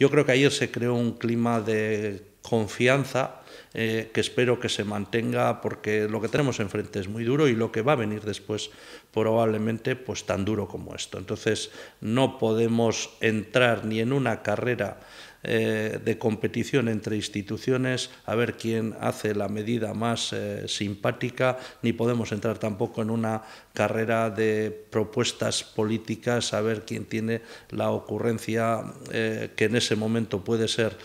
Yo creo que ahí se creó un clima de confianza eh, que espero que se mantenga porque lo que tenemos enfrente es muy duro y lo que va a venir después probablemente pues tan duro como esto. Entonces no podemos entrar ni en una carrera eh, de competición entre instituciones, a ver quién hace la medida más eh, simpática, ni podemos entrar tampoco en una carrera de propuestas políticas, a ver quién tiene la ocurrencia que en ese momento puede ser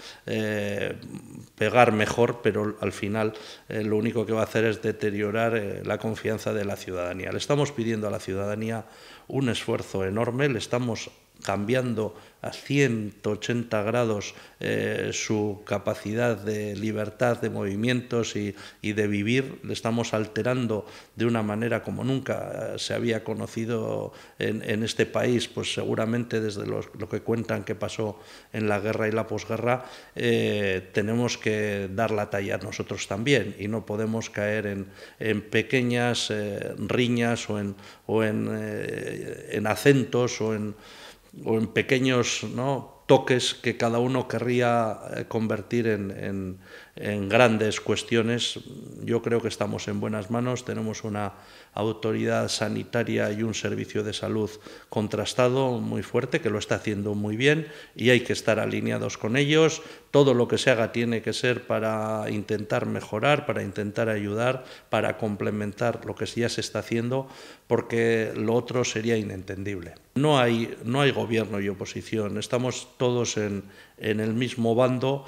pegar mejor, pero al final eh, lo único que va a hacer es deteriorar eh, la confianza de la ciudadanía. Le estamos pidiendo a la ciudadanía un esfuerzo enorme, le estamos cambiando a 180 grados eh, su capacidad de libertad de movimientos y, de vivir, le estamos alterando de una manera como nunca eh, se había conocido en, este país, pues seguramente desde lo que cuentan que pasó en la guerra y la posguerra, eh, tenemos que dar la talla nosotros también y no podemos caer en, pequeñas riñas o en, o en acentos o en o en pequeños ¿no? toques que cada uno querría eh, convertir en, en, grandes cuestiones. Yo creo que estamos en buenas manos, tenemos una autoridad sanitaria y un servicio de salud contrastado muy fuerte, que lo está haciendo muy bien y hay que estar alineados con ellos. Todo lo que se haga tiene que ser para intentar mejorar, para intentar ayudar, para complementar lo que ya se está haciendo, porque lo otro sería inentendible. No hay, no hay gobierno y oposición, estamos todos en, en el mismo bando